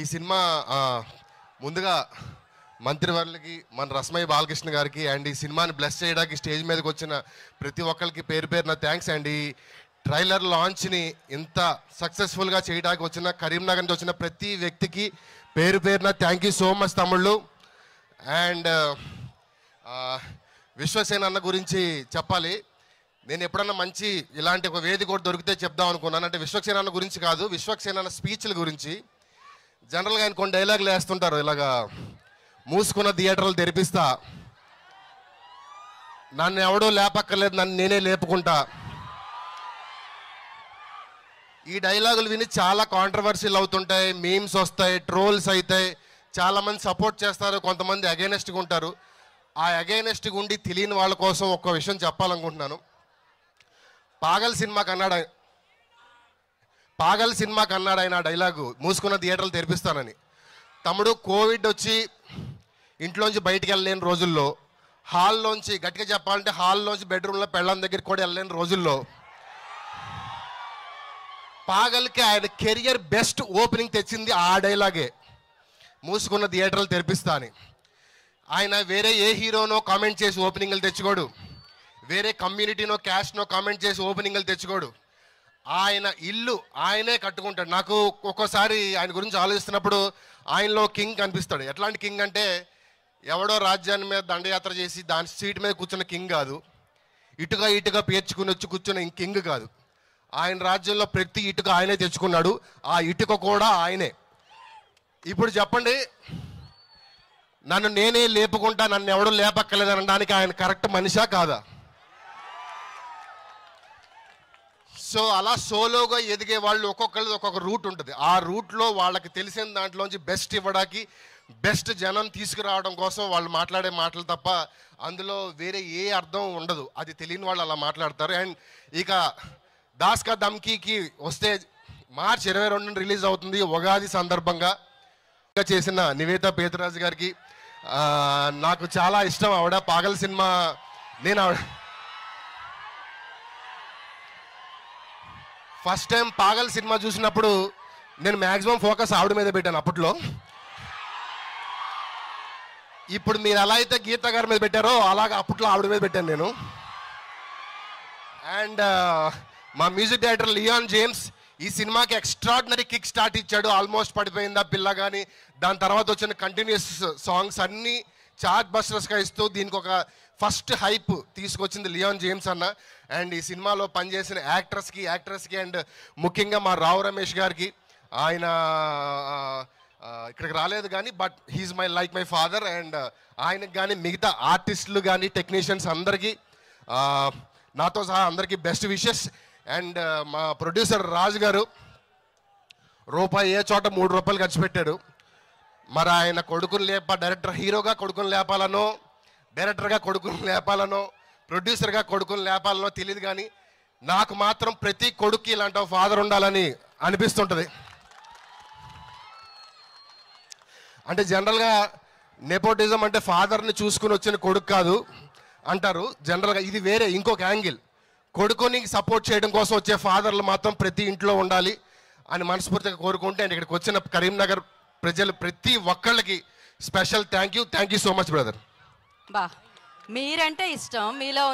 ఈ సినిమా ముందుగా మంత్రివర్లకి మన రస్మయ్య బాలకృష్ణ గారికి అండ్ ఈ సినిమాని బ్లెస్ చేయడానికి స్టేజ్ మీదకి వచ్చిన ప్రతి ఒక్కరికి పేరు పేరున థ్యాంక్స్ అండ్ ఈ ట్రైలర్ లాంచ్ని ఇంత సక్సెస్ఫుల్గా చేయడానికి వచ్చిన కరీంనగర్ నుంచి వచ్చిన ప్రతి వ్యక్తికి పేరు పేరున థ్యాంక్ యూ సో మచ్ తమ్ముళ్ళు అండ్ విశ్వసేన అన్న గురించి చెప్పాలి నేను ఎప్పుడన్నా మంచి ఇలాంటి ఒక వేదిక కూడా దొరికితే చెప్దాం అనుకున్నాను అంటే విశ్వక్సేన అన్న గురించి కాదు విశ్వక్సేన అన్న స్పీచ్ల గురించి జనరల్గా ఆయన కొన్ని డైలాగులు వేస్తుంటారు ఇలాగా మూసుకున్న థియేటర్లు తెరిపిస్తా నన్ను ఎవడో లేపక్కర్లేదు నన్ను నేనే లేపుకుంటా ఈ డైలాగులు విని చాలా కాంట్రవర్సీలు అవుతుంటాయి మీమ్స్ వస్తాయి ట్రోల్స్ అవుతాయి చాలామంది సపోర్ట్ చేస్తారు కొంతమంది అగైనెస్ట్గా ఉంటారు ఆ అగైనెస్ట్గా ఉండి తెలియని వాళ్ళ కోసం ఒక్క విషయం చెప్పాలనుకుంటున్నాను పాగల్ సినిమాకి అన్నాడు పాగల్ సినిమాకి అన్నాడు ఆయన డైలాగు మూసుకున్న థియేటర్లు తెరిపిస్తానని తమ్ముడు కోవిడ్ వచ్చి ఇంట్లోంచి బయటికి వెళ్ళలేని రోజుల్లో హాల్లోంచి గట్టిగా చెప్పాలంటే హాల్లోంచి బెడ్రూమ్లో పెళ్ళం దగ్గరికి కూడా వెళ్ళలేని రోజుల్లో పాగల్కి ఆయన కెరియర్ బెస్ట్ ఓపెనింగ్ తెచ్చింది ఆ డైలాగే మూసుకున్న థియేటర్లు తెరిపిస్తా అని ఆయన వేరే ఏ హీరోనో కామెంట్ చేసి ఓపెనింగ్లు తెచ్చుకోడు వేరే కమ్యూనిటీనో క్యాస్ట్నో కామెంట్ చేసి ఓపెనింగ్లు తెచ్చుకోడు ఆయన ఇల్లు ఆయనే కట్టుకుంటాడు నాకు ఒక్కోసారి ఆయన గురించి ఆలోచిస్తున్నప్పుడు ఆయనలో కింగ్ కనిపిస్తాడు ఎట్లాంటి కింగ్ అంటే ఎవడో రాజ్యాన్ని మీద దండయాత్ర చేసి దాని సీట్ మీద కూర్చున్న కింగ్ కాదు ఇటుగా ఇటుగా పేర్చుకుని వచ్చి కూర్చున్న కింగ్ కాదు ఆయన రాజ్యంలో ప్రతి ఇటుక ఆయనే తెచ్చుకున్నాడు ఆ ఇటుక కూడా ఆయనే ఇప్పుడు చెప్పండి నన్ను నేనే లేపుకుంటా నన్ను ఎవడో లేపక్కలేదనడానికి ఆయన కరెక్ట్ మనిషా కాదా సో అలా సోలోగా ఎదిగే వాళ్ళు ఒక్కొక్కరిది ఒక్కొక్క రూట్ ఉంటుంది ఆ రూట్లో వాళ్ళకి తెలిసిన దాంట్లోంచి బెస్ట్ ఇవ్వడానికి బెస్ట్ జనం తీసుకురావడం కోసం వాళ్ళు మాట్లాడే మాటలు తప్ప అందులో వేరే ఏ అర్థం ఉండదు అది తెలియని వాళ్ళు అలా మాట్లాడతారు అండ్ ఇక దాస్కా దమ్కీకి వస్తే మార్చ్ ఇరవై రెండున రిలీజ్ అవుతుంది ఉగాది సందర్భంగా చేసిన నివేత పేతరాజు గారికి నాకు చాలా ఇష్టం ఆవిడ పాగల్ సినిమా నేను ఆవిడ ఫస్ట్ టైం పాగల్ సినిమా చూసినప్పుడు నేను మ్యాక్సిమం ఫోకస్ ఆవిడ మీద పెట్టాను అప్పట్లో ఇప్పుడు మీరు ఎలా అయితే గీత గారి మీద పెట్టారో అలాగ అప్పట్లో ఆవిడ మీద పెట్టాను నేను అండ్ మా మ్యూజిక్ డైరెక్టర్ లియాన్ జేమ్స్ ఈ సినిమాకి ఎక్స్ట్రాడినరీ కిక్ స్టార్ట్ ఇచ్చాడు ఆల్మోస్ట్ పడిపోయిందా పిల్ల కానీ దాని తర్వాత వచ్చిన కంటిన్యూస్ సాంగ్స్ అన్నీ చాట్ బస్టర్స్గా ఇస్తూ దీనికి ఒక ఫస్ట్ హైప్ తీసుకొచ్చింది లియోన్ జేమ్స్ అన్న అండ్ ఈ సినిమాలో పనిచేసిన యాక్టర్స్కి యాక్టర్స్కి అండ్ ముఖ్యంగా మా రావు రమేష్ గారికి ఆయన ఇక్కడికి రాలేదు కానీ but he's my like my father and ఆయనకు కానీ మిగతా ఆర్టిస్టులు కానీ టెక్నీషియన్స్ అందరికీ నాతో సహా అందరికీ బెస్ట్ విషెస్ అండ్ మా ప్రొడ్యూసర్ రాజు గారు రూపాయి ఏ చోట మూడు రూపాయలు ఖర్చు పెట్టాడు మరి ఆయన కొడుకుని లేప డైరెక్టర్ హీరోగా కొడుకుని లేపాలనో డైరెక్టర్గా కొడుకుని లేపాలనో ప్రొడ్యూసర్గా కొడుకుని లేపాలనో తెలియదు కానీ నాకు మాత్రం ప్రతి కొడుకు ఇలాంటి ఫాదర్ ఉండాలని అనిపిస్తుంటుంది అంటే జనరల్గా నెపోటిజం అంటే ఫాదర్ని చూసుకుని వచ్చిన కొడుకు కాదు అంటారు జనరల్గా ఇది వేరే ఇంకొక యాంగిల్ కొడుకుని సపోర్ట్ చేయడం కోసం వచ్చే ఫాదర్లు మాత్రం ప్రతి ఇంట్లో ఉండాలి అని మనస్ఫూర్తిగా కోరుకుంటే అండ్ ఇక్కడికి వచ్చిన కరీంనగర్ ప్రజలు ప్రతి ఒక్కళ్ళకి special thank you thank you so much brother బా మీరంటే ఇష్టం మీలో